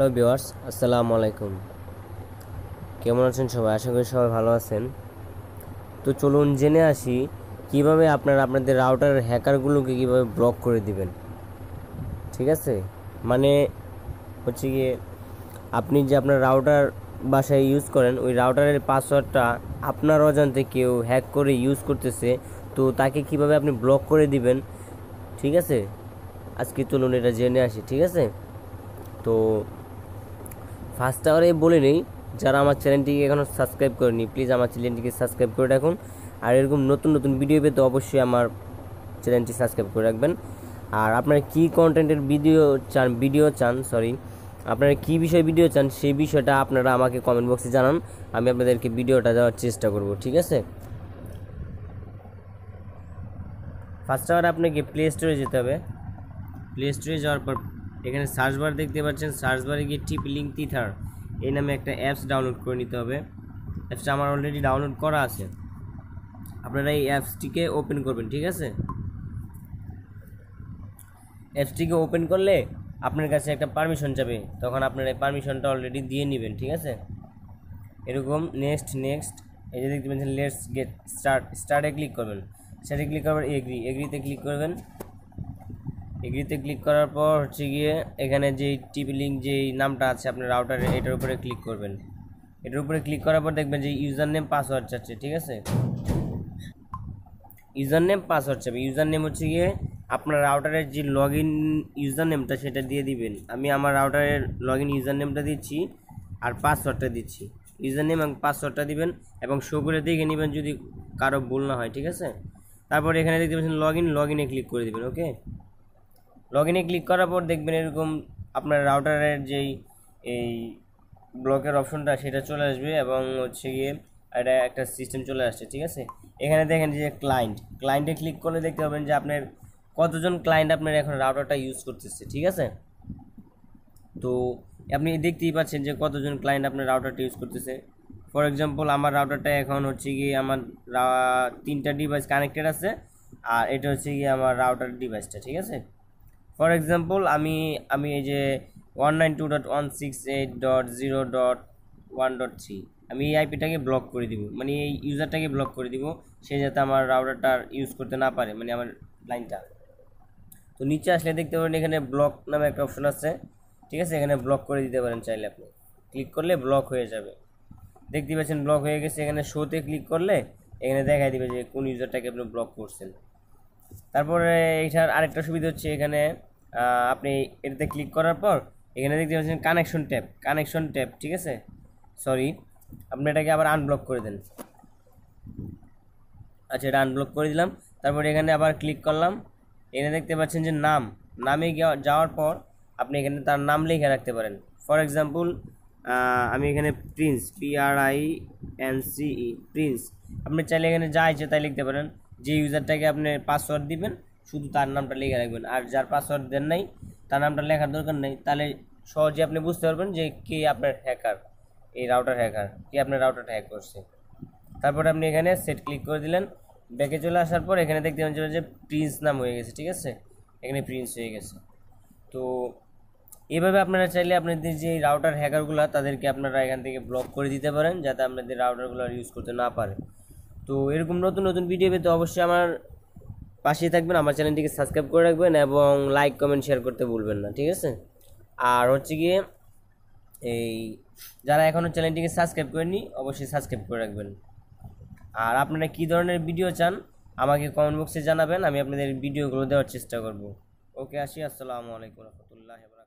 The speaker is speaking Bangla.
হ্যালো বিওয়ার্স আসসালামু আলাইকুম কেমন আছেন সবাই আশা করি সবাই ভালো আছেন তো চলুন জেনে আসি কিভাবে আপনারা আপনাদের রাউটার হ্যাকারগুলোকে কিভাবে ব্লক করে দিবেন ঠিক আছে মানে হচ্ছে গিয়ে আপনি যে আপনার রাউটার বাসায় ইউজ করেন ওই রাউটারের পাসওয়ার্ডটা আপনার অজান্তে কেউ হ্যাক করে ইউজ করতেছে তো তাকে কিভাবে আপনি ব্লক করে দিবেন ঠিক আছে আজকে চলুন এটা জেনে আসি ঠিক আছে তো ফার্স্ট আওয়ারে বলে নেই যারা আমার চ্যানেলটিকে এখনও সাবস্ক্রাইব করেনি প্লিজ আমার চ্যানেলটিকে সাবস্ক্রাইব করে রাখুন আর এরকম নতুন নতুন ভিডিও পেতে অবশ্যই আমার চ্যানেলটি সাবস্ক্রাইব করে রাখবেন আর আপনারা কী কন্টেন্টের ভিডিও চান ভিডিও চান সরি আপনারা কী বিষয়ে ভিডিও চান সেই বিষয়টা আপনারা আমাকে কমেন্ট বক্সে জানান আমি আপনাদেরকে ভিডিওটা দেওয়ার চেষ্টা করব ঠিক আছে ফার্স্ট আওয়ার আপনাকে প্লে স্টোরে যেতে হবে প্লে স্টোরে যাওয়ার পর এখানে সার্চ বার দেখতে পাচ্ছেন সার্চ বারে গিয়ে টিপ লিঙ্ক টিথার এই নামে একটা অ্যাপস ডাউনলোড করে নিতে হবে অ্যাপসটা আমার অলরেডি ডাউনলোড করা আছে আপনারা এই অ্যাপসটিকে ওপেন করবেন ঠিক আছে অ্যাপসটিকে ওপেন করলে আপনার কাছে একটা পারমিশন যাবে তখন আপনার এই পারমিশনটা অলরেডি দিয়ে নেবেন ঠিক আছে এরকম নেক্সট নেক্সট এই যে দেখতে পাচ্ছেন লেটস গেট স্টার্ট স্টার্টে ক্লিক করবেন স্টার্টে ক্লিক করবেন এগ্রি এগ্রিতে ক্লিক করবেন এগ্রিতে ক্লিক করার পর হচ্ছে গিয়ে এখানে যে টিপি লিঙ্ক যেই নামটা আছে আপনার রাউটারে এটার উপরে ক্লিক করবেন এটার উপরে ক্লিক করার পর দেখবেন যে ইউজার নেম পাসওয়ার্ড চাচ্ছে ঠিক আছে ইউজার নেম পাসওয়ার্ড চাবে ইউজার নেম হচ্ছে গিয়ে আপনার রাউটারের যে লগ ইন ইউজার নেমটা সেটা দিয়ে দিবেন আমি আমার রাউটারের লগ ইন ইউজার নেমটা দিচ্ছি আর পাসওয়ার্ডটা দিচ্ছি ইউজার নেম এবং পাসওয়ার্ডটা দিবেন এবং শো করে দেখে নেবেন যদি কারো ভুল না হয় ঠিক আছে তারপর এখানে দেখতে পাচ্ছেন লগ ইন লগ ইনে ক্লিক করে দেবেন ওকে লগ ইনে ক্লিক করার পর দেখবেন এরকম আপনার রাউটারের যেই এই ব্লকের অপশনটা সেটা চলে আসবে এবং হচ্ছে গিয়ে এটা একটা সিস্টেম চলে আসছে ঠিক আছে এখানে দেখেন যে ক্লায়েন্ট ক্লায়েন্টে ক্লিক করলে দেখতে পাবেন যে আপনার কতজন ক্লায়েন্ট আপনার এখন রাউটারটা ইউজ করতেছে ঠিক আছে তো আপনি দেখতেই পাচ্ছেন যে কতজন ক্লায়েন্ট আপনার রাউটারটা ইউজ করতেছে ফর এক্সাম্পল আমার রাউটারটা এখন হচ্ছে গিয়ে আমার তিনটা ডিভাইস কানেক্টেড আছে আর এটা হচ্ছে গিয়ে আমার রাউটার ডিভাইসটা ঠিক আছে ফর এক্সাম্পল আমি আমি এই যে one nine two dot one six eight dot zero dot one dot three আমি এই আইপিটাকে ব্লক করে দিব মানে এই ইউজারটাকে ব্লক করে দিব সে যাতে আমার রাউটারটা ইউজ করতে না পারে মানে আমার লাইনটা তো নিচে আসলে দেখতে পারেন এখানে ব্লক নামে একটা অপশন আছে ঠিক আছে এখানে ব্লক করে দিতে পারেন চাইলে আপনি ক্লিক করলে ব্লক হয়ে যাবে দেখতে পাচ্ছেন ব্লক হয়ে গেছে এখানে শোতে ক্লিক করলে এখানে দেখা দিবে যে কোন ইউজারটাকে আপনি ব্লক করছেন তারপরে এইটার আরেকটা সুবিধা হচ্ছে এখানে আপনি এটাতে ক্লিক করার পর এখানে দেখতে পাচ্ছেন কানেকশন ট্যাপ কানেকশন ট্যাপ ঠিক আছে সরি আপনি এটাকে আবার আনব্লক করে দেন আচ্ছা এটা আনব্লক করে দিলাম তারপর এখানে আবার ক্লিক করলাম এখানে দেখতে পাচ্ছেন যে নাম নামে যাওয়ার পর আপনি এখানে তার নাম লিখে রাখতে পারেন ফর এক্সাম্পল আমি এখানে Prince P R I N C E Prince আপনি চাইলে এখানে যা ইচ্ছে তাই লিখতে পারেন যে ইউজারটাকে আপনি পাসওয়ার্ড দিবেন শুধু তার নামটা লিখে রাখবেন আর যার পাসওয়ার্ড দেন নাই তার নামটা লেখার দরকার নেই তাহলে সহজে আপনি বুঝতে পারবেন যে কে আপনার হ্যাকার এই রাউটার হ্যাকার কে আপনার রাউটারটা হ্যাক করছে তারপরে আপনি এখানে সেট ক্লিক করে দিলেন ব্যাকে চলে আসার পর এখানে দেখতে পাচ্ছেন যে প্রিন্স নাম হয়ে গেছে ঠিক আছে এখানে প্রিন্স হয়ে গেছে তো এভাবে আপনারা চাইলে আপনাদের যে রাউটার হ্যাকারগুলো তাদেরকে আপনারা এখান থেকে ব্লক করে দিতে পারেন যাতে আপনাদের রাউটারগুলো ইউজ করতে না পারে তো এরকম নতুন নতুন ভিডিও পেতে অবশ্যই আমার পাশেই থাকবেন আমার চ্যানেলটিকে সাবস্ক্রাইব করে রাখবেন এবং লাইক কমেন্ট শেয়ার করতে ভুলবেন না ঠিক আছে আর হচ্ছে গিয়ে এই যারা এখনও চ্যানেলটিকে সাবস্ক্রাইব করেনি অবশ্যই সাবস্ক্রাইব করে রাখবেন আর আপনারা কী ধরনের ভিডিও চান আমাকে কমেন্ট বক্সে জানাবেন আমি আপনাদের ভিডিওগুলো দেওয়ার চেষ্টা করব ওকে আসি আসসালামু আলাইকুম রহমতুল্লাহ